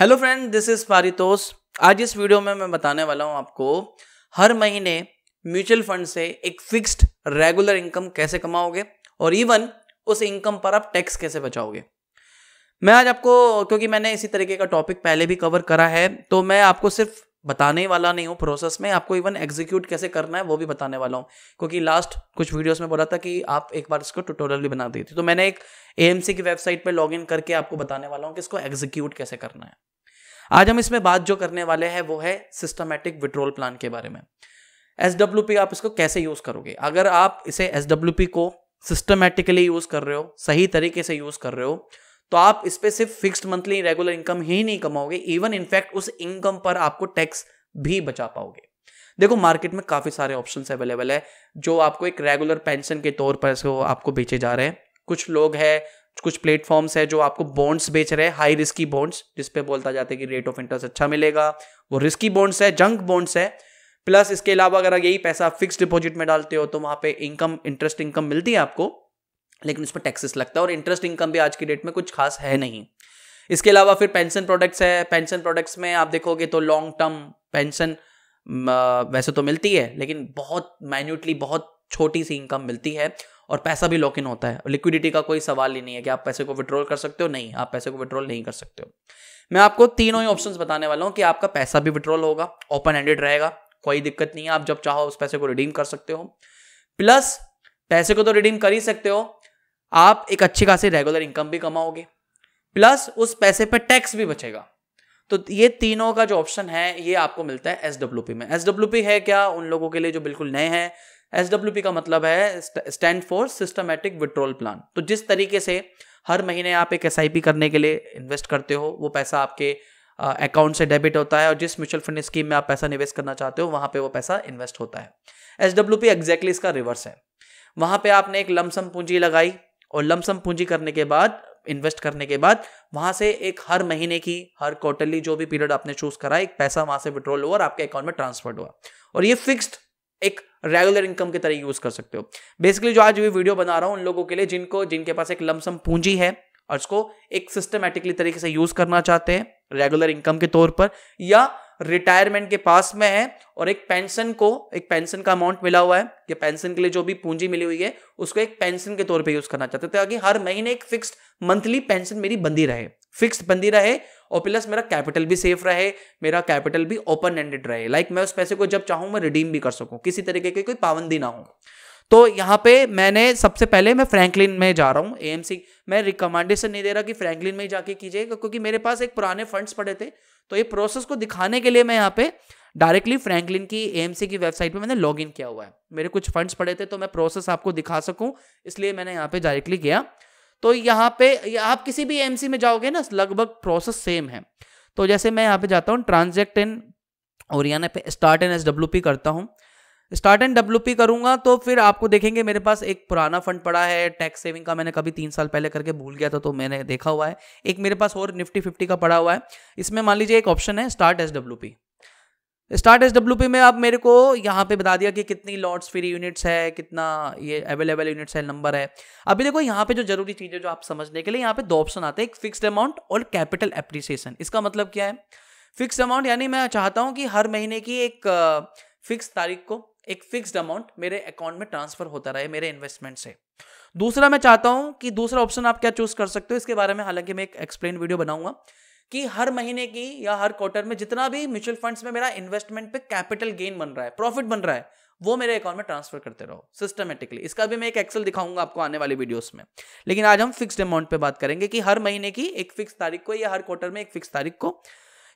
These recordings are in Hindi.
hello friend this is Paritosh आज इस वीडियो में मैं बताने वाला हूं आपको हर महीने म्यूचुअल फंड से एक फिक्स्ड रेगुलर इनकम कैसे कमाओगे और इवन उस इनकम पर आप टैक्स कैसे बचाओगे मैं आज आपको क्योंकि मैंने इसी तरीके का टॉपिक पहले भी कवर करा है तो मैं आपको सिर्फ बताने वाला नहीं हूँ प्रोसेस में आपको इवन एग्जीक्यूट कैसे करना है वो भी बताने वाला हूँ क्योंकि लास्ट कुछ वीडियोस में बोला था कि आप एक बार इसको ट्यूटोरियल भी बना दी थी तो मैंने एक ए की वेबसाइट पर लॉग करके आपको बताने वाला हूँ कि इसको एग्जीक्यूट कैसे करना है आज हम इसमें बात जो करने वाले हैं वो है सिस्टमेटिक विड्रोल प्लान के बारे में एस आप इसको कैसे यूज़ करोगे अगर आप इसे एस को सिस्टमेटिकली यूज़ कर रहे हो सही तरीके से यूज़ कर रहे हो तो आप इस पर सिर्फ फिक्स्ड मंथली रेगुलर इनकम ही नहीं कमाओगे इवन इनफैक्ट उस इनकम पर आपको टैक्स भी बचा पाओगे देखो मार्केट में काफ़ी सारे ऑप्शन अवेलेबल है जो आपको एक रेगुलर पेंशन के तौर पर आपको बेचे जा रहे हैं कुछ लोग हैं कुछ प्लेटफॉर्म्स है जो आपको बॉन्ड्स बेच रहे हैं हाई रिस्की बॉन्ड्स जिसपे बोलता जाता है कि रेट ऑफ इंटरेस्ट अच्छा मिलेगा वो रिस्की बॉन्ड्स है जंक बॉन्ड्स है प्लस इसके अलावा अगर यही पैसा आप फिक्स डिपॉजिट में डालते हो तो वहाँ पे इनकम इंटरेस्ट इनकम मिलती है आपको लेकिन उस पर टैक्सेस लगता है और इंटरेस्ट इनकम भी आज की डेट में कुछ खास है नहीं इसके अलावा फिर पेंशन प्रोडक्ट्स है पेंशन प्रोडक्ट्स में आप देखोगे तो लॉन्ग टर्म पेंशन वैसे तो मिलती है लेकिन बहुत माइन्यूटली बहुत छोटी सी इनकम मिलती है और पैसा भी लॉक इन होता है लिक्विडिटी का कोई सवाल ही नहीं है कि आप पैसे को विड्रॉल कर सकते हो नहीं आप पैसे को विड्रॉल नहीं कर सकते हो मैं आपको तीनों ही ऑप्शन बताने वाला हूँ कि आपका पैसा भी विड्रॉल होगा ओपन हैंडेड रहेगा कोई दिक्कत नहीं है आप जब चाहो उस पैसे को रिडीम कर सकते हो प्लस पैसे को तो रिडीम कर ही सकते हो आप एक अच्छी खासी रेगुलर इनकम भी कमाओगे प्लस उस पैसे पर टैक्स भी बचेगा तो ये तीनों का जो ऑप्शन है ये आपको मिलता है एस में एस है क्या उन लोगों के लिए जो बिल्कुल नए हैं एस का मतलब है stand for systematic withdrawal plan तो जिस तरीके से हर महीने आप एक एस करने के लिए इन्वेस्ट करते हो वो पैसा आपके अकाउंट से डेबिट होता है और जिस म्यूचुअल फंड स्कीम में आप पैसा निवेश करना चाहते हो वहाँ पे वो पैसा इन्वेस्ट होता है एस डब्ल्यू पी एग्जैक्टली इसका रिवर्स है वहां पे आपने एक लमसम पूंजी लगाई और लमसम पूंजी करने के बाद इन्वेस्ट करने के बाद वहां से एक हर महीने की हर क्वार्टरली जो भी पीरियड आपने चूज करा एक पैसा वहां से विड्रॉल हुआ और आपके अकाउंट में ट्रांसफर्ड हुआ और ये फिक्स्ड एक रेगुलर इनकम के तरह यूज कर सकते हो बेसिकली जो आज भी वीडियो बना रहा हूं उन लोगों के लिए जिनको जिनके पास एक लमसम पूंजी है और उसको एक सिस्टमेटिकली तरीके से यूज करना चाहते हैं रेगुलर इनकम के तौर पर या रिटायरमेंट के पास में है और एक पेंशन को एक पेंशन का अमाउंट मिला हुआ है या पेंशन के लिए जो भी पूंजी मिली हुई है उसको एक पेंशन के तौर पे यूज करना चाहते थे तो ताकि हर महीने एक फिक्स्ड मंथली पेंशन मेरी बंदी रहे फिक्स्ड बंदी रहे और प्लस मेरा कैपिटल भी सेफ रहे मेरा कैपिटल भी ओपन एंडेड रहे लाइक मैं उस पैसे को जब चाहूँ मैं रिडीम भी कर सकूँ किसी तरीके की कोई पाबंदी ना हो तो यहाँ पे मैंने सबसे पहले मैं फ्रैंकलिन में जा रहा हूँ एएमसी मैं रिकमेंडेशन नहीं दे रहा कि फ्रैंकलिन में ही जाके कीजिएगा क्योंकि मेरे पास एक पुराने फंड्स पड़े थे तो ये प्रोसेस को दिखाने के लिए मैं यहाँ पे डायरेक्टली फ्रैंकलिन की एएमसी की वेबसाइट पे मैंने लॉग इन किया हुआ है मेरे कुछ फंड्स पड़े थे तो मैं प्रोसेस आपको दिखा सकूं इसलिए मैंने यहाँ पे डायरेक्टली किया तो यहाँ पे या आप किसी भी एएमसी में जाओगे ना लगभग प्रोसेस सेम है तो जैसे मैं यहाँ पे जाता हूँ ट्रांजेक्ट इन और यहाँ पे स्टार्ट इन एस करता हूँ स्टार्ट एंड डब्ल्यू पी करूंगा तो फिर आपको देखेंगे मेरे पास एक पुराना फंड पड़ा है टैक्स सेविंग का मैंने कभी तीन साल पहले करके भूल गया था तो मैंने देखा हुआ है एक मेरे पास और निफ्टी फिफ्टी का पड़ा हुआ है इसमें मान लीजिए एक ऑप्शन है start S W P start S W P में आप मेरे को यहाँ पे बता दिया कि कितनी लॉट्स फ्री यूनिट्स है कितना ये अवेलेबल यूनिट्स है नंबर है अभी देखो यहाँ पे जो जरूरी चीज़ है जो आप समझने के लिए यहाँ पे दो ऑप्शन आते हैं एक फिक्स्ड अमाउंट और कैपिटल अप्रिसिएशन इसका मतलब क्या है फिक्स अमाउंट यानी मैं चाहता हूँ कि हर महीने की एक फिक्स तारीख को एक फिक्स्ड अमाउंट मेरे अकाउंट में ट्रांसफर होता रहे मेरे इन्वेस्टमेंट से दूसरा मैं चाहता हूं कि दूसरा ऑप्शन आप क्या चूज कर सकते हो इसके बारे में हालांकि मैं एक एक्सप्लेन वीडियो बनाऊंगा कि हर महीने की या हर क्वार्टर में जितना भी म्यूचुअल फंड्स में मेरा इन्वेस्टमेंट पे कैपिटल गेन बन रहा है प्रॉफिट बन रहा है वो मेरे अकाउंट में ट्रांसफर करते रहो सिस्टमेटिकली इसका भी मैं एक एक्सेल दिखाऊंगा आपको आने वाली वीडियोस में लेकिन आज हम फिक्स्ड अमाउंट पे बात करेंगे कि हर महीने की एक फिक्स तारीख को या हर क्वार्टर में एक फिक्स तारीख को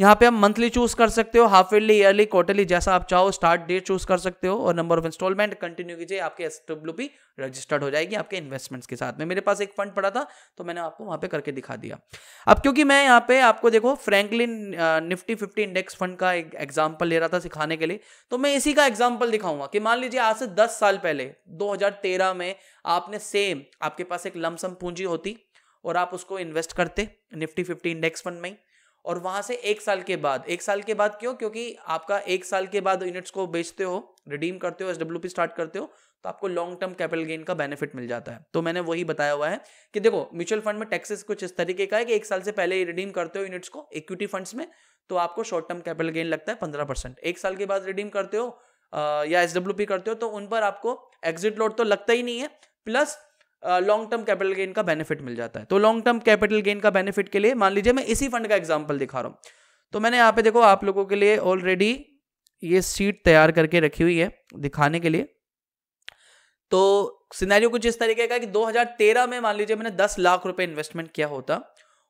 यहाँ पे आप मंथली चूज कर सकते हो हाफ ईयरली ईयरली क्वार्टरली जैसा आप चाहो स्टार्ट डेट चूज कर सकते हो और नंबर ऑफ इंस्टॉलमेंट कंटिन्यू कीजिए आपके एस डब्ल्यू रजिस्टर्ड हो जाएगी आपके इन्वेस्टमेंट्स के साथ में मेरे पास एक फंड पड़ा था तो मैंने आपको वहाँ पे करके दिखा दिया अब क्योंकि मैं यहाँ पे आपको देखो Franklin Nifty fifty index fund का एक एग्जाम्पल ले रहा था सिखाने के लिए तो मैं इसी का एग्जाम्पल दिखाऊंगा कि मान लीजिए आज से दस साल पहले दो में आपने सेम आपके पास एक लमसम पूंजी होती और आप उसको इन्वेस्ट करते निफ्टी फिफ्टी इंडेक्स फंड में और वहां से एक साल के बाद एक साल के बाद क्यों क्योंकि आपका एक साल के बाद यूनिट्स को बेचते हो रिडीम करते हो एस स्टार्ट करते हो तो आपको लॉन्ग टर्म कैपिटल गेन का बेनिफिट मिल जाता है तो मैंने वही बताया हुआ है कि देखो म्यूचुअल फंड में टैक्सेस कुछ इस तरीके का है कि एक साल से पहले रिडीम करते हो यूनिट्स को इक्विटी फंड्स में तो आपको शॉर्ट टर्म कैपिटल गेन लगता है पंद्रह परसेंट एक साल के बाद रिडीम करते हो या एस करते हो तो उन पर आपको एग्जिट लोड तो लगता ही नहीं है plus long term capital gain का बेनिफिट मिल जाता है तो लॉन्ग टर्म कैपिटल गेन का बेनिफिट के लिए मान लीजिए मैं इसी फंड का एग्जाम्पल दिखा रहा हूँ तो मैंने यहाँ पे देखो आप लोगों के लिए ऑलरेडी ये सीट तैयार करके रखी हुई है दिखाने के लिए तो सिनेरियो कुछ इस तरीके का कि 2013 में मान लीजिए मैंने 10 लाख रुपए इन्वेस्टमेंट किया होता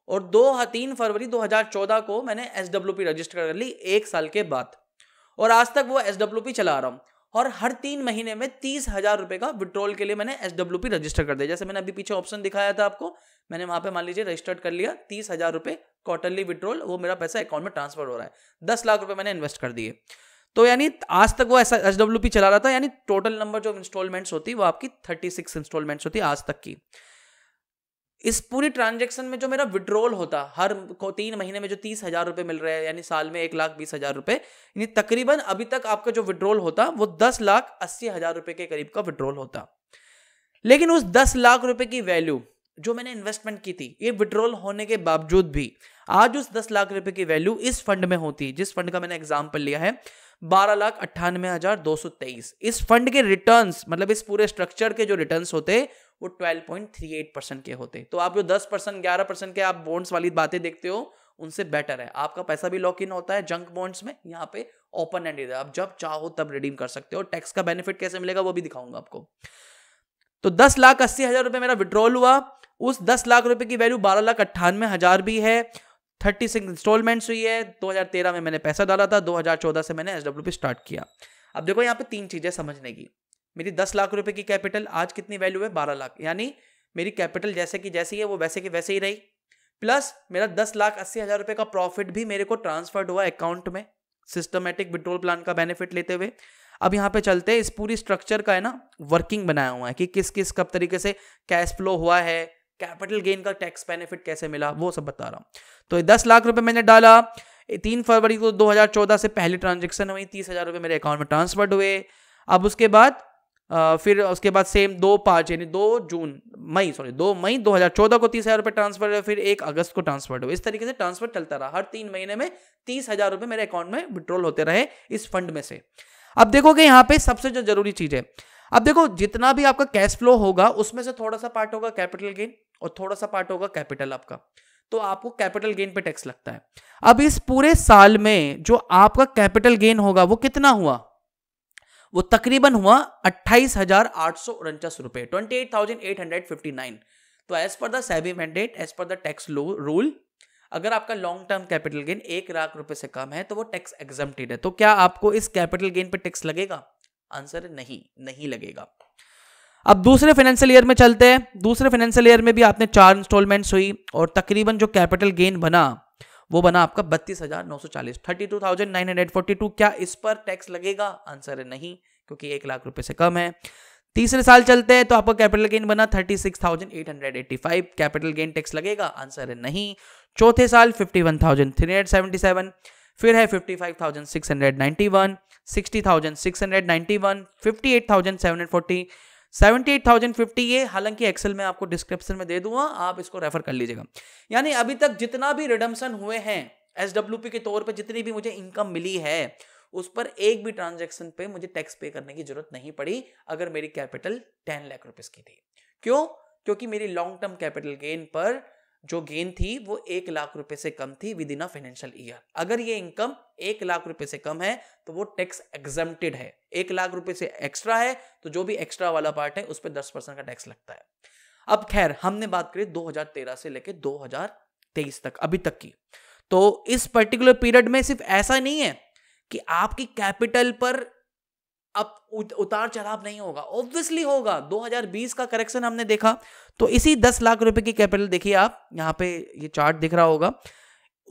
और दो तीन फरवरी 2014 को मैंने एस रजिस्टर कर ली एक साल के बाद और आज तक वो एस चला रहा हूँ और हर तीन महीने में तीस हजार रुपए का विड्रॉल के लिए मैंने एस डब्ल्यू पी रजिस्टर कर दिया जैसे मैंने अभी पीछे ऑप्शन दिखाया था आपको मैंने वहां पे मान लीजिए रजिस्टर्ड कर लिया तीस हजार रुपए क्वार्टरली विड्रॉल वो मेरा पैसा अकाउंट में ट्रांसफर हो रहा है दस लाख रुपए मैंने इन्वेस्ट कर दिए तो यानी आज तक वो ऐसा एस डब्ल्यू पी चला रहा था यानी टोटल नंबर जो इंस्टॉलमेंट्स होती वो आपकी थर्टी सिक्स इंस्टॉलमेंट्स होती आज तक की इस पूरी ट्रांजेक्शन में जो मेरा विड्रॉल होता हर को तीन महीने में जो तीस हजार रुपये मिल रहे हैं यानी साल में एक लाख बीस हजार रुपये यानी तकरीबन अभी तक आपका जो विड्रॉल होता वो दस लाख अस्सी हजार रुपये के करीब का विड्रॉल होता लेकिन उस दस लाख रुपए की वैल्यू जो मैंने इन्वेस्टमेंट की थी ये विड्रॉल होने के बावजूद भी आज उस दस लाख रुपए की वैल्यू इस फंड में होती जिस फंड का मैंने एग्जाम्पल लिया है बारह लाख अट्ठानवे हजार दो सौ तेईस इस फंड के रिटर्न्स मतलब इस पूरे स्ट्रक्चर के जो रिटर्न्स होते वो twelve point three eight percent के होते तो आप जो दस परसेंट ग्यारह परसेंट के आप बॉन्ड्स वाली बातें देखते हो उनसे बेटर है आपका पैसा भी लॉक इन होता है जंक बॉन्ड्स में यहाँ पे ओपन एंडेड है आप जब चाहो तब रिडीम कर सकते हो टैक्स का बेनिफिट कैसे मिलेगा वो भी दिखाऊंगा आपको तो दस लाख अस्सी हजार रुपए मेरा विड्रॉल हुआ उस दस लाख रुपए की वैल्यू बारह लाख अट्ठानवे हजार भी है थर्टी सिक्स इंस्टॉलमेंट्स हुई है दो हजार तेरह में मैंने पैसा डाला था दो हजार चौदह से मैंने एस डब्ल्यू पी स्टार्ट किया अब देखो यहाँ पे तीन चीज़ें समझने की मेरी दस लाख रुपए की कैपिटल आज कितनी वैल्यू है बारह लाख यानी मेरी कैपिटल जैसे की जैसी है वो वैसे की वैसे ही रही प्लस मेरा दस लाख अस्सी हज़ार रुपये का प्रॉफिट भी मेरे को ट्रांसफर्ड हुआ अकाउंट में सिस्टमेटिक विड्रोल प्लान का बेनिफिट लेते हुए अब यहाँ पे चलते हैं इस पूरी स्ट्रक्चर का है ना वर्किंग बनाया हुआ है कि किस किस कब तरीके से कैश फ्लो हुआ है कैपिटल गेन का टैक्स बेनिफिट कैसे मिला वो सब बता रहा हूँ तो दस लाख रुपए मैंने डाला तीन फरवरी को दो हजार चौदह से पहली ट्रांजेक्शन हुई तीस हज़ार रुपये मेरे अकाउंट में ट्रांसफर्ड हुए अब उसके बाद फिर उसके बाद सेम दो पाँच यानी दो जून मई सॉरी दो मई दो हजार चौदह को तीस हज़ार रुपये ट्रांसफर हुए फिर एक अगस्त को ट्रांसफर हुए इस तरीके से ट्रांसफर चलता रहा हर तीन महीने में तीस हज़ार रुपये मेरे अकाउंट में विड्रॉल होते रहे इस फंड में से अब देखोगे यहाँ पे सबसे जो जरूरी चीज़ है अब देखो जितना भी आपका कैश फ्लो होगा उसमें से थोड़ा सा पार्ट होगा कैपिटल गेन और थोड़ा सा पार्ट होगा कैपिटल आपका तो आपको कैपिटल गेन पे टैक्स लगता है अब इस पूरे साल में जो आपका कैपिटल गेन होगा वो कितना हुआ वो तकरीबन हुआ अट्ठाईस हजार आठ सौ उनचास रुपए twenty eight thousand eight hundred fifty nine तो as per the SEBI mandate as per the tax rule अगर आपका लॉन्ग टर्म कैपिटल गेन एक लाख रुपए से कम है तो वो टैक्स एग्जामेड है तो क्या आपको इस कैपिटल गेन पे टैक्स लगेगा आंसर नहीं नहीं लगेगा अब दूसरे फाइनेंशियल ईयर में चलते हैं दूसरे फाइनेंशियल ईयर में भी आपने चार इंस्टॉलमेंट्स हुई और तकरीबन जो कैपिटल गेन बना वो बना आपका बत्तीस हजार नौ सौ चालीस thirty two thousand nine hundred forty two क्या इस पर टैक्स लगेगा आंसर है नहीं क्योंकि एक लाख रुपए से कम है तीसरे साल चलते हैं तो आपका कैपिटल गेन बना thirty six thousand eight hundred eighty five capital gain tax लगेगा आंसर है नहीं चौथे साल fifty one thousand three hundred seventy seven फिर है fifty five thousand six hundred ninety one sixty thousand six hundred ninety one fifty eight thousand seven hundred forty 78,050 ये हालांकि एक्सेल में आपको डिस्क्रिप्शन में दे दूंगा आप इसको रेफर कर लीजिएगा यानी अभी तक जितना भी रिडम्सन हुए हैं एस के तौर पर जितनी भी मुझे इनकम मिली है उस पर एक भी ट्रांजेक्शन पे मुझे टैक्स पे करने की जरूरत नहीं पड़ी अगर मेरी कैपिटल टेन लाख रुपीज की थी क्यों क्योंकि मेरी लॉन्ग टर्म कैपिटल गेन पर जो गेन थी वो एक लाख रुपए से कम थी within a financial year अगर ये इनकम एक लाख रुपए से कम है तो वो टैक्स एग्जामेड है एक लाख रुपए से एक्स्ट्रा है तो जो भी एक्स्ट्रा वाला पार्ट है उस पर दस परसेंट का टैक्स लगता है अब खैर हमने बात करी 2013 से लेके 2023 तक अभी तक की तो इस पर्टिकुलर पीरियड में सिर्फ ऐसा नहीं है कि आपकी कैपिटल पर अब उतार चढ़ाव नहीं होगा ऑब्वियसली होगा 2020 का करेक्शन हमने देखा तो इसी 10 लाख रुपए की कैपिटल देखिए आप यहाँ पे ये चार्ट दिख रहा होगा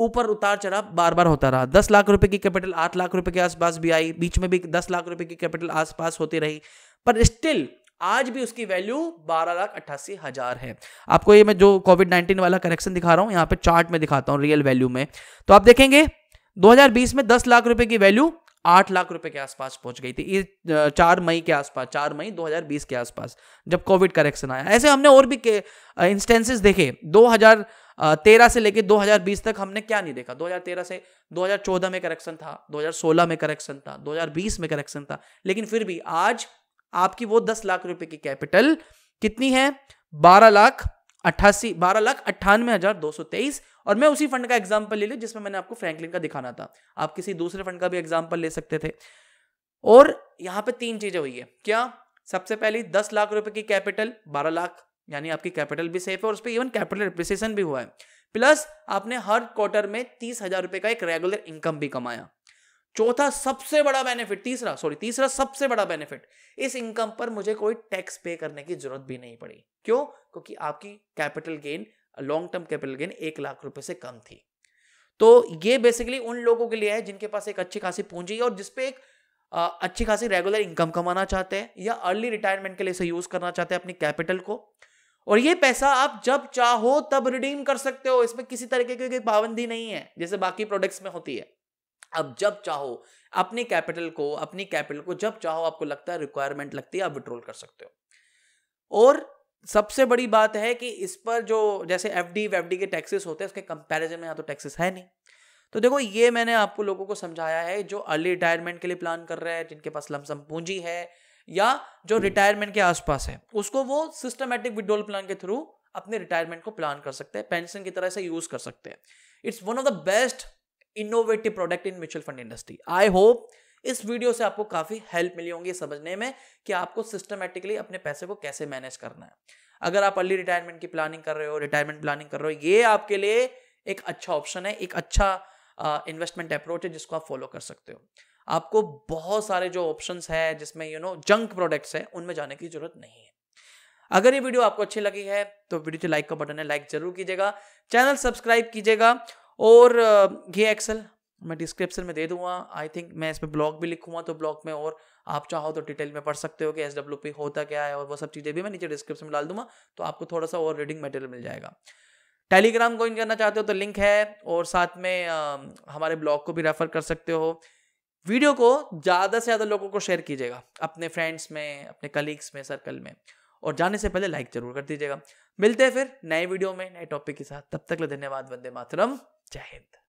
ऊपर उतार चढ़ाव बार बार होता रहा दस लाख रुपए की कैपिटल आठ लाख रुपए के आसपास भी आई बीच में भी दस लाख रुपए की कैपिटल आसपास होती रही पर स्टिल आज भी उसकी वैल्यू बारह लाख अट्ठासी हजार है आपको ये मैं जो कोविड नाइन्टीन वाला करेक्शन दिखा रहा हूँ यहाँ पे चार्ट में दिखाता हूँ रियल वैल्यू में तो आप देखेंगे 2020 में 10 लाख रुपए की वैल्यू आठ लाख रुपए के आसपास पहुंच गई थी चार मई के आसपास चार मई 2020 के आसपास जब कोविड करेक्शन आया ऐसे हमने और भी इंस्टेंसेस देखे 2013 से लेके 2020 तक हमने क्या नहीं देखा 2013 से 2014 में करेक्शन था 2016 में करेक्शन था 2020 में करेक्शन था लेकिन फिर भी आज आपकी वो दस लाख रुपए की कैपिटल कितनी है बारह लाख अट्ठासी बारह लाख अट्ठानवे हजार दो सौ तेईस और मैं उसी फंड का एग्जाम्पल ले लूँ जिसमें मैंने आपको फ्रैंकलिन का दिखाना था आप किसी दूसरे फंड का भी एग्जाम्पल ले सकते थे और यहाँ पे तीन चीज़ें हुई है क्या सबसे पहले दस लाख रुपए की कैपिटल बारह लाख यानी आपकी कैपिटल भी सेफ है और उस पर इवन कैपिटल एप्रिसिएशन भी हुआ है प्लस आपने हर क्वार्टर में तीस हजार रुपए का एक रेगुलर इनकम भी कमाया चौथा सबसे बड़ा बेनिफिट तीसरा सॉरी तीसरा सबसे बड़ा बेनिफिट इस इनकम पर मुझे कोई टैक्स पे करने की जरूरत भी नहीं पड़ी क्यों क्योंकि आपकी capital gain long term capital gain एक लाख रुपए से कम थी तो ये बेसिकली उन लोगों के लिए है जिनके पास एक अच्छी खासी पूंजी है और जिसपे एक अच्छी खासी रेगुलर इनकम कमाना चाहते हैं या अर्ली रिटायरमेंट के लिए इसे यूज करना चाहते हैं अपनी कैपिटल को और ये पैसा आप जब चाहो तब रिडीम कर सकते हो इसमें किसी तरीके की कोई पाबंदी नहीं है जैसे बाकी प्रोडक्ट्स में होती है अब जब चाहो अपनी कैपिटल को अपनी कैपिटल को जब चाहो आपको लगता है रिक्वायरमेंट लगती है आप विड्रोल कर सकते हो और सबसे बड़ी बात है कि इस पर जो जैसे एफ डी डी के टैक्सेस होते हैं उसके कंपैरिजन में यहाँ तो टैक्सेस है नहीं तो देखो ये मैंने आपको लोगों को समझाया है जो अर्ली रिटायरमेंट के लिए प्लान कर रहे हैं जिनके पास लमसम पूंजी है या जो रिटायरमेंट के आसपास है उसको वो सिस्टमेटिक विड्रोल प्लान के थ्रू अपने रिटायरमेंट को प्लान कर सकते हैं पेंशन की तरह से यूज कर सकते हैं it's one of the best innovative product in mutual fund industry I hope इस वीडियो से आपको काफ़ी हेल्प मिली होंगी समझने में कि आपको सिस्टमेटिकली अपने पैसे को कैसे मैनेज करना है अगर आप अर्ली रिटायरमेंट की प्लानिंग कर रहे हो रिटायरमेंट प्लानिंग कर रहे हो ये आपके लिए एक अच्छा ऑप्शन है एक अच्छा इन्वेस्टमेंट uh, अप्रोच है जिसको आप फॉलो कर सकते हो आपको बहुत सारे जो ऑप्शन है जिसमें यू नो जंक प्रोडक्ट्स है उनमें जाने की जरूरत नहीं है अगर ये वीडियो आपको अच्छी लगी है तो वीडियो के लाइक का बटन है लाइक जरूर कीजिएगा चैनल सब्सक्राइब कीजिएगा और ये एक्सेल मैं डिस्क्रिप्शन में दे दूंगा आई थिंक मैं इसमें ब्लॉग भी लिखूंगा तो ब्लॉग में और आप चाहो तो डिटेल में पढ़ सकते हो कि एस डब्ल्यू पी होता क्या है और वो सब चीज़ें भी मैं नीचे डिस्क्रिप्शन में डाल दूंगा तो आपको थोड़ा सा और रीडिंग मटेरियल मिल जाएगा टेलीग्राम ज्वाइन करना चाहते हो तो लिंक है और साथ में आ, हमारे ब्लॉग को भी रेफर कर सकते हो वीडियो को ज़्यादा से ज़्यादा लोगों को शेयर कीजिएगा अपने फ्रेंड्स में अपने कलीग्स में सर्कल में और जाने से पहले लाइक जरूर कर दीजिएगा मिलते हैं फिर नए वीडियो में नए टॉपिक के साथ तब तक धन्यवाद वंदे मातरम जय हिंद